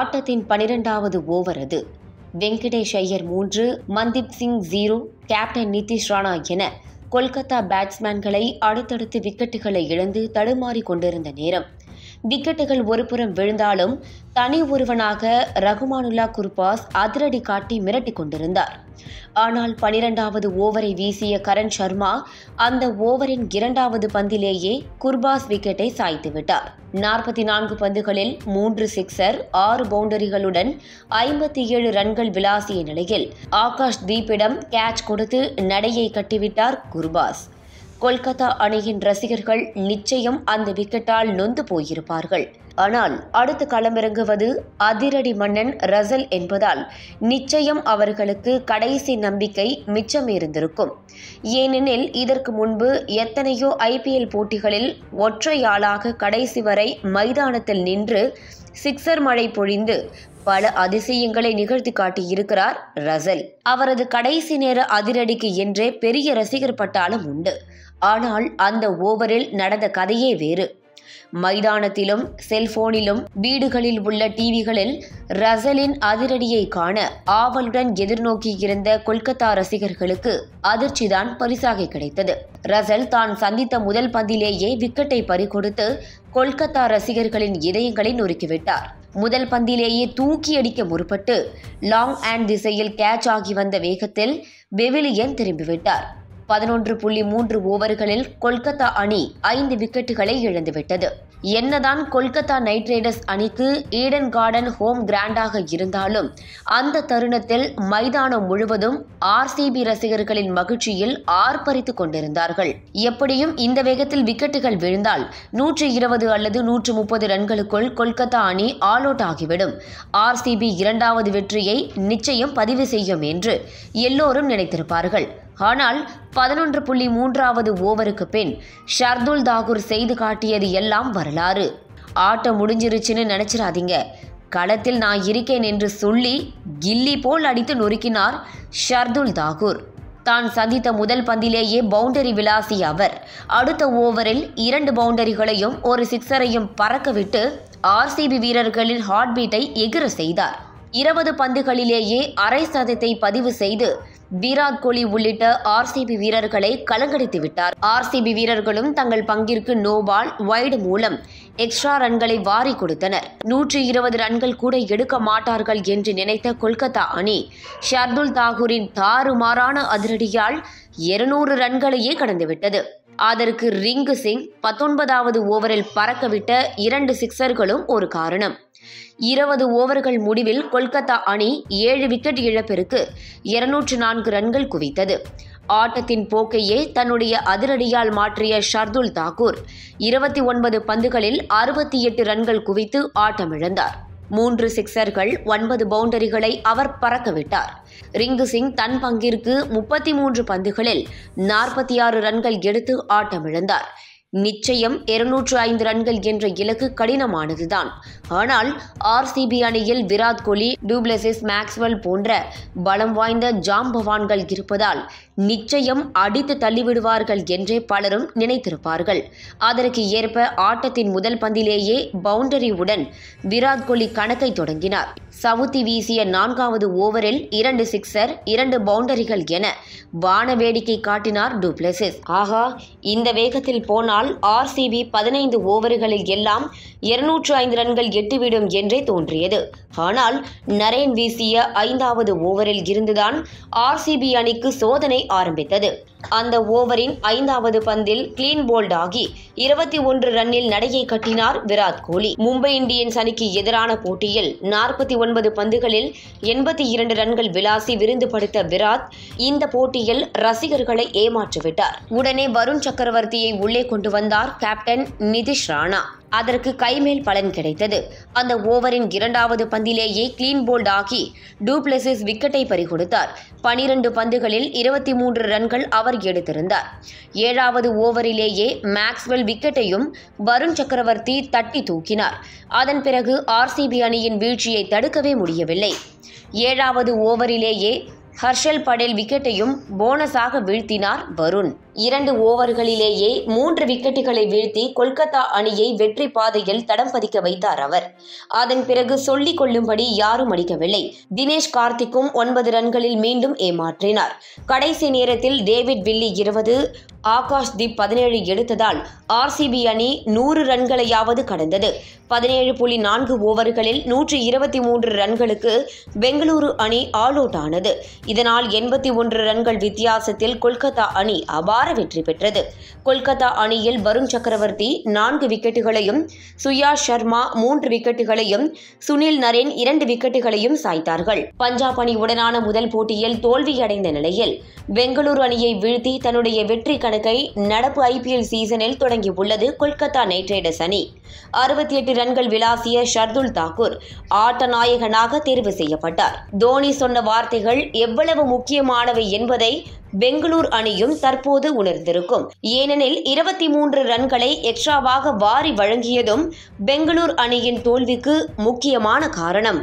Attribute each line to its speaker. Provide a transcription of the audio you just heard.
Speaker 1: ஆட்டத்தின் பனிரெண்டாவது ஓவர் அது வெங்கடேஷ் ஐயர் மூன்று மன்தீப் சிங் ஜீரோ கேப்டன் நிதிஷ் ராணா என கொல்கத்தா பேட்ஸ்மேன்களை அடுத்தடுத்து விக்கெட்டுகளை இழந்து தடுமாறி கொண்டிருந்த நேரம் விக்கெட்டுகள் ஒருபுறம் விழுந்தாலும் தனி ஒருவனாக ரகுமானுல்லா குர்பாஸ் அதிரடி காட்டி மிரட்டிக் கொண்டிருந்தார் ஆனால் பனிரெண்டாவது ஓவரை வீசிய கரண் சர்மா அந்த ஓவரின் இரண்டாவது பந்திலேயே குர்பாஸ் விக்கெட்டை சாய்த்துவிட்டார் நாற்பத்தி நான்கு பந்துகளில் மூன்று சிக்ஸர் ஆறு பவுண்டரிகளுடன் ஐம்பத்தி ஏழு ரன்கள் விளாசிய நிலையில் ஆகாஷ் தீப்பிடம் கேட்ச் கொடுத்து நடையை கட்டிவிட்டார் குர்பாஸ் கொல்கத்தா அணியின் ரசிகர்கள் நிச்சயம் அந்த விக்கெட்டால் நொந்து போயிருப்பார்கள் ஆனால் அடுத்து களமிறங்குவது அதிரடி மன்னன் ரசல் என்பதால் நிச்சயம் அவர்களுக்கு கடைசி நம்பிக்கை மிச்சம் இருந்திருக்கும் ஏனெனில் இதற்கு முன்பு எத்தனையோ ஐபிஎல் போட்டிகளில் ஒற்றையாளாக கடைசி வரை மைதானத்தில் நின்று சிக்சர் மழை பொழிந்து பல அதிசயங்களை நிகழ்த்தி காட்டியிருக்கிறார் ரசல் அவரது கடைசி நேர அதிரடிக்கு என்றே பெரிய ரசிகர் பட்டாலும் உண்டு ஆனால் அந்த ஓவரில் நடந்த கதையே வேறு மைதானத்திலும் செல்போனிலும் வீடுகளில் உள்ள டிவிகளில் ரசலின் அதிரடியை காண ஆவலுடன் எதிர்நோக்கி இருந்த கொல்கத்தா ரசிகர்களுக்கு அதிர்ச்சிதான் பரிசாக கிடைத்தது ரசல் தான் சந்தித்த முதல் பந்திலேயே விக்கெட்டை பறிகொடுத்து கொல்கத்தா ரசிகர்களின் இதயங்களை நொறுக்கிவிட்டார் முதல் பந்திலேயே தூக்கி அடிக்க முற்பட்டு லாங் அண்ட் திசையில் கேட்ச் ஆகி வந்த வேகத்தில் பெவிலியன் திரும்பிவிட்டார் பதினொன்று புள்ளி மூன்று ஓவர்களில் கொல்கத்தா அணி ஐந்து விக்கெட்டுகளை இழந்துவிட்டது என்னதான் கொல்கத்தா நைட் ரைடர்ஸ் அணிக்கு ஈடன் கார்டன் ஹோம் கிராண்டாக இருந்தாலும் அந்த தருணத்தில் மைதானம் முழுவதும் ஆர்சிபி ரசிகர்களின் மகிழ்ச்சியில் ஆர்ப்பரித்துக் கொண்டிருந்தார்கள் எப்படியும் இந்த வேகத்தில் விக்கெட்டுகள் விழுந்தால் நூற்று இருபது அல்லது நூற்று முப்பது ரன்களுக்குள் கொல்கத்தா அணி ஆல் அவுட் ஆகிவிடும் ஆர்சிபி இரண்டாவது வெற்றியை நிச்சயம் பதிவு செய்யும் என்று எல்லோரும் நினைத்திருப்பார்கள் ஆனால் பதினொன்று புள்ளி மூன்றாவது ஓவருக்கு பின் ஷர்துல் தாகூர் செய்து காட்டியது எல்லாம் வரலாறு ஆட்டம் முடிஞ்சிருச்சுன்னு நினைச்சிடாதீங்க களத்தில் நான் இருக்கேன் என்று சொல்லி கில்லி போல் அடித்து நொறுக்கினார் ஷர்துல் தாகூர் தான் சந்தித்த முதல் பந்திலேயே பவுண்டரி விளாசி அவர் அடுத்த ஓவரில் இரண்டு பவுண்டரிகளையும் ஒரு சிக்ஸரையும் பறக்கவிட்டு ஆர்சிபி வீரர்களின் ஹார்ட் பீட்டை எகிர செய்தார் இருபது பந்துகளிலேயே அரை சதத்தை பதிவு செய்து விராட் கோலி உள்ளிட்ட ஆர்சிபி வீரர்களை கலங்கடித்து விட்டார் ஆர்சிபி வீரர்களும் தங்கள் பங்கிற்கு நோபால் வைடு மூலம் எக்ஸ்ட்ரா ரன்களை வாரி கொடுத்தனர் நூற்றி இருபது ரன்கள் கூட எடுக்க மாட்டார்கள் என்று நினைத்த கொல்கத்தா அணி ஷர்துல் தாகூரின் தாறுமாறான அதிரடியால் இருநூறு ரன்களையே கடந்துவிட்டது அதற்கு ரிங்கு சிங் பத்தொன்பதாவது ஓவரில் பறக்கவிட்ட இரண்டு சிக்சர்களும் ஒரு காரணம் இருபது ஓவர்கள் முடிவில் கொல்கத்தா அணி ஏழு விக்கெட் இழப்பிற்கு இருநூற்று நான்கு ரன்கள் குவித்தது ஆட்டத்தின் போக்கையே தன்னுடைய அதிரடியால் மாற்றிய ஷர்துல் தாக்கூர் இருபத்தி ஒன்பது பந்துகளில் அறுபத்தி எட்டு ரன்கள் குவித்து ஆட்டமிழந்தார் மூன்று சிக்சர்கள் ஒன்பது பவுண்டரிகளை அவர் பறக்கவிட்டார் ரிங்கு சிங் தன் பங்கிற்கு முப்பத்தி மூன்று பந்துகளில் நாற்பத்தி ஆறு ரன்கள் எடுத்து ஆட்டமிழந்தார் நிச்சயம் இருநூற்று ஐந்து ரன்கள் என்ற இலக்கு கடினமானதுதான் ஆனால் ஆர்சிபி அணியில் விராட் கோலி டூப்ளசிஸ் மேக்ஸ்வெல் போன்ற பலம் வாய்ந்த ஜாம்பவான்கள் இருப்பதால் நிச்சயம் அடித்து தள்ளிவிடுவார்கள் என்றே பலரும் நினைத்திருப்பார்கள் அதற்கு ஏற்ப ஆட்டத்தின் முதல் பந்திலேயே உடன் விராட் கோலி கணக்கை தொடங்கினார் சவுத்தி வீசிய நான்காவது ஓவரில் இரண்டு சிக்ஸர் இரண்டு பவுண்டரிகள் என வான வேடிக்கை காட்டினார் டூப்ளசிஸ் ஆகா இந்த வேகத்தில் போனால் ஆர்சிபி பதினைந்து ஓவர்களில் எல்லாம் இருநூற்று ஐந்து ரன்கள் எட்டுவிடும் என்றே தோன்றியது ஆனால் நரேன் வீசிய ஐந்தாவது ஓவரில் இருந்துதான் ஆர்சிபி அணிக்கு சோதனை ஆரம்பித்தது அந்த ஓவரின் ஐந்தாவது பந்தில் கிளீன் போல்ட் ஆகி இருபத்தி ஒன்று ரன்னில் நடையை கட்டினார் விராட் கோலி மும்பை இந்தியன்ஸ் அணிக்கு எதிரான போட்டியில் நாற்பத்தி ஒன்பது ஒன்பது பந்துகளில் எண்பத்தி இரண்டு ரன்கள் விளாசி விருந்து படுத்த விராத் இந்த போட்டியில் ரசிகர்களை ஏமாற்றிவிட்டார் உடனே வருண் சக்கரவர்த்தியை உள்ளே கொண்டு வந்தார் கேப்டன் நிதிஷ் ராணா அதற்கு கைமேல் பலன் கிடைத்தது அந்த ஓவரின் இரண்டாவது பந்திலேயே கிளீன் போல்ட் ஆகி டூப்ளசிஸ் விக்கெட்டை பறிகொடுத்தார் பனிரெண்டு பந்துகளில் இருபத்தி மூன்று ரன்கள் அவர் எடுத்திருந்தார் ஏழாவது ஓவரிலேயே மேக்ஸ்வெல் விக்கெட்டையும் வருண் சக்கரவர்த்தி தட்டி தூக்கினார் அதன் பிறகு ஆர்சிபி அணியின் வீழ்ச்சியை தடுக்கவே முடியவில்லை ஏழாவது ஓவரிலேயே ஹர்ஷல் படேல் விக்கெட்டையும் போனஸாக வீழ்த்தினார் வருண் இரண்டு ஓவர்களிலேயே மூன்று விக்கெட்டுகளை வீழ்த்தி கொல்கத்தா அணியை வெற்றி பாதையில் தடம் பதிக்க வைத்தார் அவர் அதன் பிறகு சொல்லிக் கொள்ளும்படி யாரும் அடிக்கவில்லை தினேஷ் கார்த்திக்கும் ஒன்பது ரன்களில் மீண்டும் ஏமாற்றினார் கடைசி நேரத்தில் டேவிட் வில்லி இருபது ஆகாஷ் தீப் பதினேழு எடுத்ததால் ஆர்சிபி அணி நூறு ரன்களையாவது கடந்தது பதினேழு புள்ளி நான்கு ஓவர்களில் நூற்றி இருபத்தி மூன்று ரன்களுக்கு பெங்களூரு அணி ஆல் அவுட் ஆனது இதனால் எண்பத்தி ஒன்று ரன்கள் வித்தியாசத்தில் கொல்கத்தா அணி அபார் அபார வெற்றி பெற்றது கொல்கத்தா அணியில் வருண் சக்கரவர்த்தி நான்கு விக்கெட்டுகளையும் சுயா சர்மா மூன்று விக்கெட்டுகளையும் சுனில் நரேன் இரண்டு விக்கெட்டுகளையும் சாய்த்தார்கள் பஞ்சாப் அணியுடனான முதல் போட்டியில் தோல்வியடைந்த நிலையில் பெங்களூரு அணியை வீழ்த்தி தன்னுடைய வெற்றி கணக்கை நடப்பு ஐபிஎல் சீசனில் தொடங்கியுள்ளது கொல்கத்தா நைட் ரைடர்ஸ் அணி அறுபத்தி எட்டு ரன்கள் விளாசிய ஷர்துல் தாக்கூர் ஆட்ட நாயகனாக தேர்வு செய்யப்பட்டார் தோனி சொன்ன வார்த்தைகள் எவ்வளவு முக்கியமானவை என்பதை பெங்களூர் அணியும் தற்போது உணர்ந்திருக்கும் ஏனெனில் இருபத்தி மூன்று ரன்களை எக்ஸ்ட்ராவாக வாரி வழங்கியதும் பெங்களூர் அணியின் தோல்விக்கு முக்கியமான காரணம்